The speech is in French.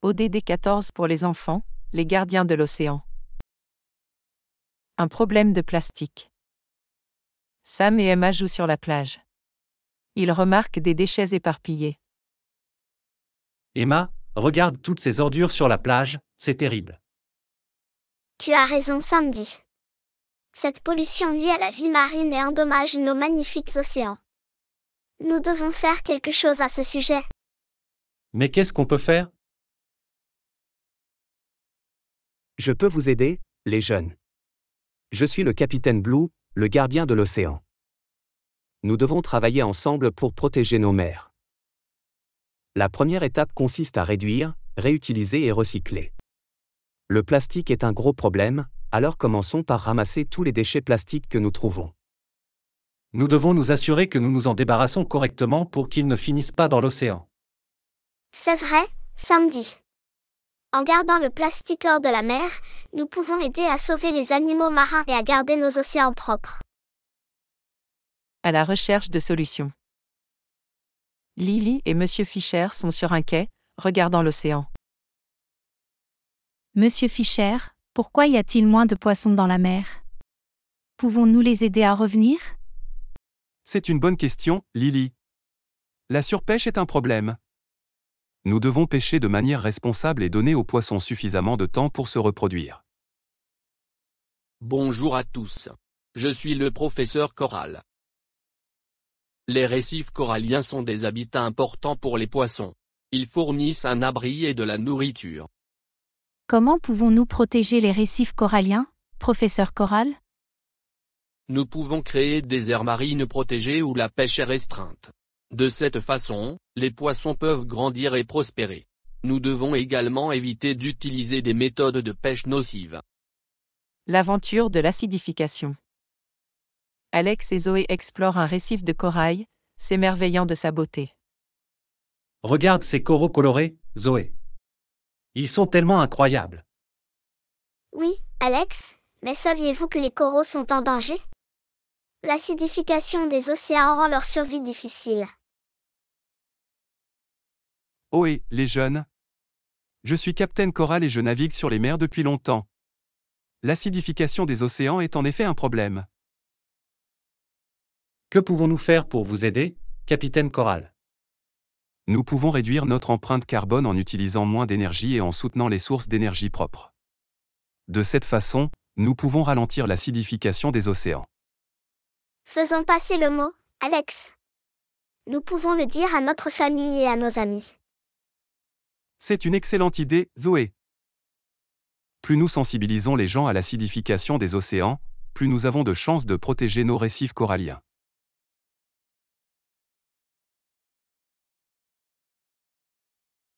ODD 14 pour les enfants, les gardiens de l'océan. Un problème de plastique. Sam et Emma jouent sur la plage. Ils remarquent des déchets éparpillés. Emma, regarde toutes ces ordures sur la plage, c'est terrible. Tu as raison Sandy. Cette pollution nuit à la vie marine et endommage nos magnifiques océans. Nous devons faire quelque chose à ce sujet. Mais qu'est-ce qu'on peut faire Je peux vous aider, les jeunes. Je suis le capitaine Blue, le gardien de l'océan. Nous devons travailler ensemble pour protéger nos mers. La première étape consiste à réduire, réutiliser et recycler. Le plastique est un gros problème, alors commençons par ramasser tous les déchets plastiques que nous trouvons. Nous devons nous assurer que nous nous en débarrassons correctement pour qu'ils ne finissent pas dans l'océan. C'est vrai, samedi. En gardant le plastique hors de la mer, nous pouvons aider à sauver les animaux marins et à garder nos océans propres. À la recherche de solutions. Lily et Monsieur Fischer sont sur un quai, regardant l'océan. Monsieur Fischer, pourquoi y a-t-il moins de poissons dans la mer Pouvons-nous les aider à revenir C'est une bonne question, Lily. La surpêche est un problème nous devons pêcher de manière responsable et donner aux poissons suffisamment de temps pour se reproduire. Bonjour à tous. Je suis le professeur Coral. Les récifs coralliens sont des habitats importants pour les poissons. Ils fournissent un abri et de la nourriture. Comment pouvons-nous protéger les récifs coralliens, professeur Coral Nous pouvons créer des aires marines protégées où la pêche est restreinte. De cette façon, les poissons peuvent grandir et prospérer. Nous devons également éviter d'utiliser des méthodes de pêche nocives. L'aventure de l'acidification. Alex et Zoé explorent un récif de corail, s'émerveillant de sa beauté. Regarde ces coraux colorés, Zoé. Ils sont tellement incroyables. Oui, Alex, mais saviez-vous que les coraux sont en danger L'acidification des océans rend leur survie difficile. Ohé, les jeunes Je suis Capitaine Coral et je navigue sur les mers depuis longtemps. L'acidification des océans est en effet un problème. Que pouvons-nous faire pour vous aider, Capitaine Coral Nous pouvons réduire notre empreinte carbone en utilisant moins d'énergie et en soutenant les sources d'énergie propres. De cette façon, nous pouvons ralentir l'acidification des océans. Faisons passer le mot, Alex. Nous pouvons le dire à notre famille et à nos amis. C'est une excellente idée, Zoé. Plus nous sensibilisons les gens à l'acidification des océans, plus nous avons de chances de protéger nos récifs coralliens.